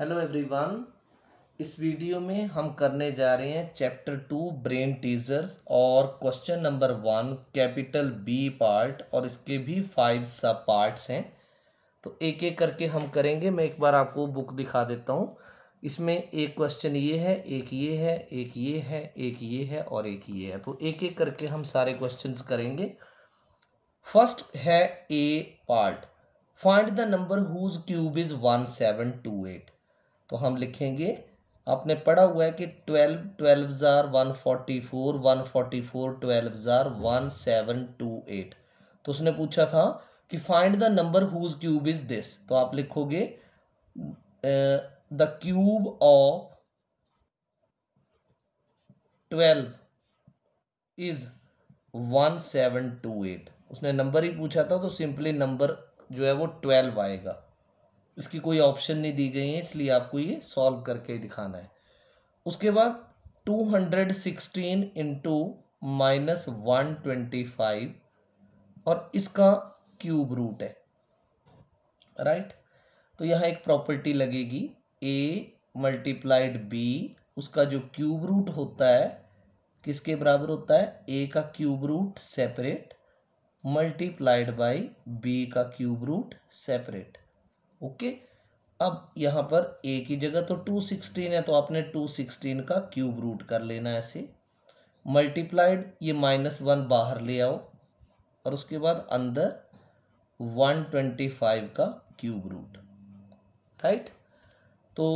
Hello everyone इस video में हम करने जा रहे हैं चैप्टर टू ब्रेन टीजर्स और question number one capital B part और इसके भी फाइव सब पार्ट्स हैं तो एक एक करके हम करेंगे मैं एक बार आपको बुक दिखा देता हूँ इसमें एक क्वेश्चन ये है एक ये है एक ये है एक ये है और एक ये है तो एक एक करके हम सारे क्वेश्चन करेंगे फर्स्ट है A part find the number whose cube is one seven two eight तो हम लिखेंगे आपने पढ़ा हुआ है कि ट्वेल्व ट्वेल्व ज़ार one forty four one forty four twelve ज़ार वन सेवन टू एट तो उसने पूछा था कि find the number whose cube is this तो आप लिखोगे the cube of twelve is one seven two eight उसने नंबर ही पूछा था तो सिंपली नंबर जो है वो ट्वेल्व आएगा इसकी कोई ऑप्शन नहीं दी गई है इसलिए आपको ये सॉल्व करके दिखाना है उसके बाद two hundred sixteen into minus one twenty five और इसका क्यूब रूट है राइट right? तो यहाँ एक प्रॉपर्टी लगेगी ए मल्टीप्लाइड बी उसका जो क्यूब रूट होता है किसके बराबर होता है ए का cube root separate multiplied by B का क्यूब रूट सेपरेट ओके अब यहाँ पर ए की जगह तो टू सिक्सटीन है तो आपने टू सिक्सटीन का क्यूब रूट कर लेना ऐसे मल्टीप्लाइड ये माइनस वन बाहर ले आओ और उसके बाद अंदर वन ट्वेंटी फाइव का क्यूब रूट राइट तो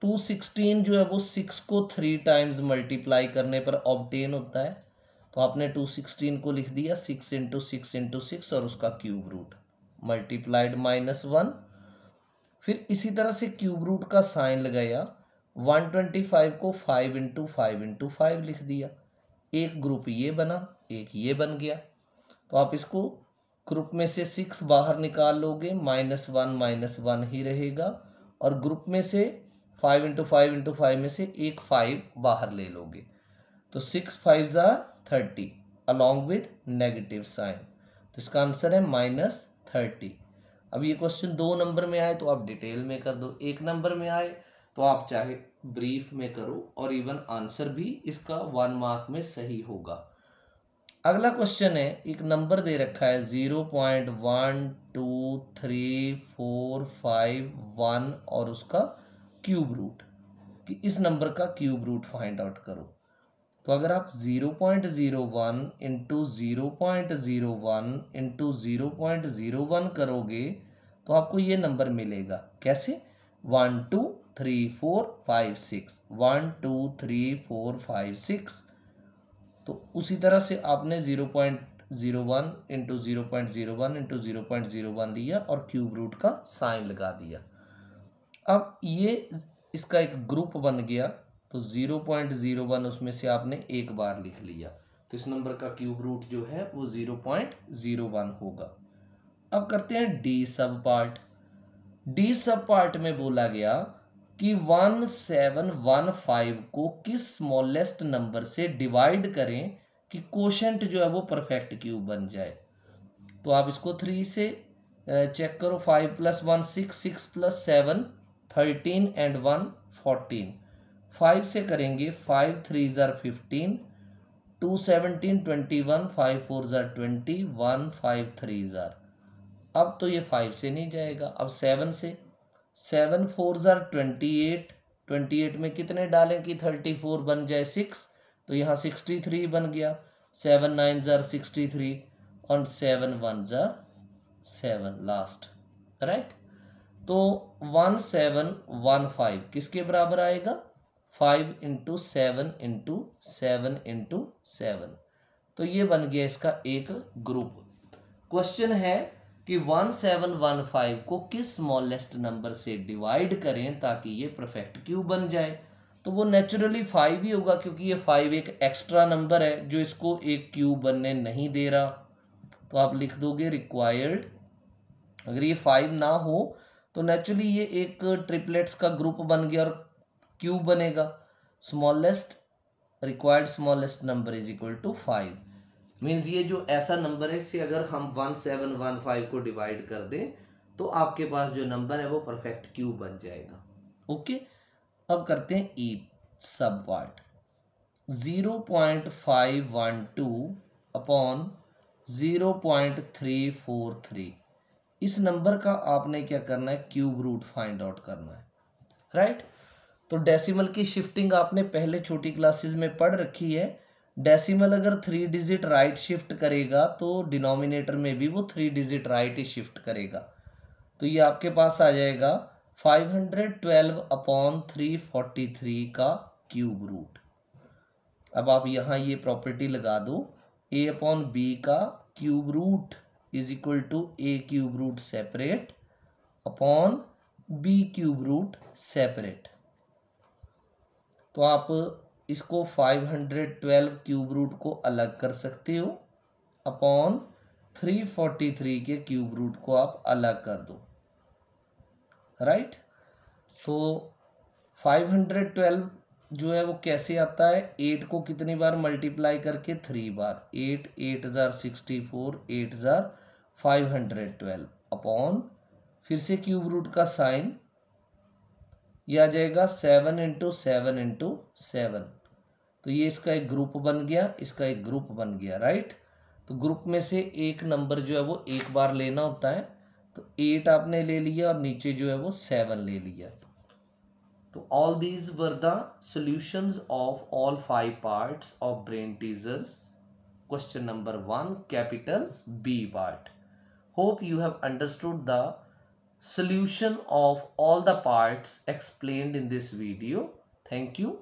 टू सिक्सटीन जो है वो सिक्स को थ्री टाइम्स मल्टीप्लाई करने पर ऑबटेन होता है तो आपने टू सिक्सटीन को लिख दिया six into six into six और उसका cube root multiplied minus one फिर इसी तरह से क्यूब रूट का साइन लगाया वन ट्वेंटी फाइव को five into five into five लिख दिया एक ग्रुप ये बना एक ये बन गया तो आप इसको ग्रुप में से सिक्स बाहर निकाल लोगे माइनस वन माइनस वन ही रहेगा और ग्रुप में से five into five into five में से एक फाइव बाहर ले लोगे तो सिक्स फाइव ज़ार thirty along with negative sign तो इसका आंसर है माइनस थर्टी अब ये क्वेश्चन दो नंबर में आए तो आप डिटेल में कर दो एक नंबर में आए तो आप चाहे ब्रीफ में करो और इवन आंसर भी इसका वन मार्क में सही होगा अगला क्वेश्चन है एक नंबर दे रखा है zero point one two three four five one और उसका क्यूब रूट कि इस नंबर का क्यूब रूट फाइंड आउट करो तो अगर आप zero point zero one into zero point zero one into zero point zero one करोगे तो आपको ये नंबर मिलेगा कैसे one two three four five six one two three four five six तो उसी तरह से आपने zero point zero one into zero point zero one into zero point zero one लिया और क्यूब रूट का साइन लगा दिया अब ये इसका एक ग्रुप बन गया तो ज़ीरो पॉइंट ज़ीरो वन उसमें से आपने एक बार लिख लिया तो इस नंबर का क्यूब रूट जो है वो ज़ीरो पॉइंट ज़ीरो वन होगा अब करते हैं डी सब पार्ट डी सब पार्ट में बोला गया कि वन सेवन वन फाइव को किस स्मॉलेस्ट नंबर से डिवाइड करें कि कोशेंट जो है वो परफेक्ट क्यूब बन जाए तो आप इसको थ्री से चेक करो five plus one six six plus seven thirteen and one fourteen five से करेंगे फाइव थ्री ज़र fifteen two seventeen twenty one five four ज़र ट्वेंटी वन फाइव थ्री ज़र अब तो ये फाइव से नहीं जाएगा अब सेवन से सेवन फोर ज़ार ट्वेंटी एट ट्वेंटी एट में कितने डालें कि थर्टी फोर बन जाए सिक्स तो यहाँ सिक्सटी थ्री बन गया सेवन नाइन ज़ार सिक्सटी थ्री और सेवन वन ज़ार सेवन लास्ट राइट तो वन सेवन वन फाइव किसके बराबर आएगा five into seven into seven into seven तो ये बन गया इसका एक ग्रुप क्वेश्चन है कि 1715 को किस स्मॉलेस्ट नंबर से डिवाइड करें ताकि ये परफेक्ट क्यूब बन जाए तो वो नेचुरली फाइव ही होगा क्योंकि ये फाइव एक, एक्स्ट्रा नंबर है जो इसको एक क्यूब बनने नहीं दे रहा तो आप लिख दोगे रिक्वायर्ड अगर ये फाइव ना हो तो नेचुरली ये एक ट्रिपलेट्स का ग्रुप बन गया और क्यूब बनेगा smallest required smallest number is equal to five means ये जो ऐसा नंबर है इससे अगर हम वन सेवन वन फाइव को डिवाइड कर दें तो आपके पास जो नंबर है वो परफेक्ट क्यूब बन जाएगा ओके अब करते हैं E sub part zero point five one two upon zero point three four three इस नंबर का आपने क्या करना है क्यूब रूट फाइंड आउट करना है राइट right? तो डेसिमल की शिफ्टिंग आपने पहले छोटी क्लासेस में पढ़ रखी है डेसिमल अगर थ्री डिजिट राइट शिफ्ट करेगा तो डिनोमिनेटर में भी वो थ्री डिजिट राइट ही शिफ्ट करेगा तो ये आपके पास आ जाएगा five hundred twelve upon three forty three का क्यूब रूट अब आप यहाँ ये प्रॉपर्टी लगा दो ए अपॉन बी का cube root is equal to A cube root separate upon B cube root separate तो आप इसको 512 क्यूब रूट को अलग कर सकते हो अपॉन 343 के क्यूब रूट को आप अलग कर दो राइट right? तो 512 जो है वो कैसे आता है एट को कितनी बार मल्टीप्लाई करके थ्री बार एट एट हज़ार सिक्सटी फोर एट हज़ार फाइव हंड्रेड ट्वेल्व अपॉन फिर से क्यूब रूट का साइन ये आ जाएगा seven into seven into seven तो ये इसका एक ग्रुप बन गया इसका एक ग्रुप बन गया राइट तो ग्रुप में से एक नंबर जो है वो एक बार लेना होता है तो एट आपने ले लिया और नीचे जो है वो सेवन ले लिया तो all these were the solutions of all five parts of brain teasers question number one capital B part hope you have understood the solution of all the parts explained in this video. Thank you.